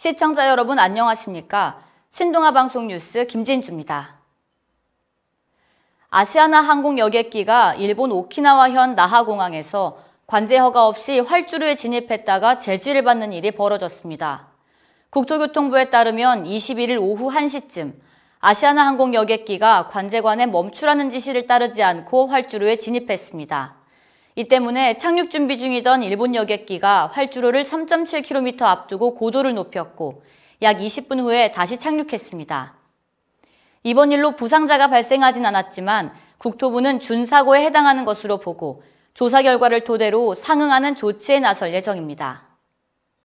시청자 여러분 안녕하십니까? 신동아 방송 뉴스 김진주입니다. 아시아나 항공 여객기가 일본 오키나와현 나하공항에서 관제 허가 없이 활주로에 진입했다가 제지를 받는 일이 벌어졌습니다. 국토교통부에 따르면 21일 오후 1시쯤 아시아나 항공 여객기가 관제관에 멈추라는 지시를 따르지 않고 활주로에 진입했습니다. 이 때문에 착륙 준비 중이던 일본 여객기가 활주로를 3.7km 앞두고 고도를 높였고 약 20분 후에 다시 착륙했습니다. 이번 일로 부상자가 발생하진 않았지만 국토부는 준사고에 해당하는 것으로 보고 조사 결과를 토대로 상응하는 조치에 나설 예정입니다.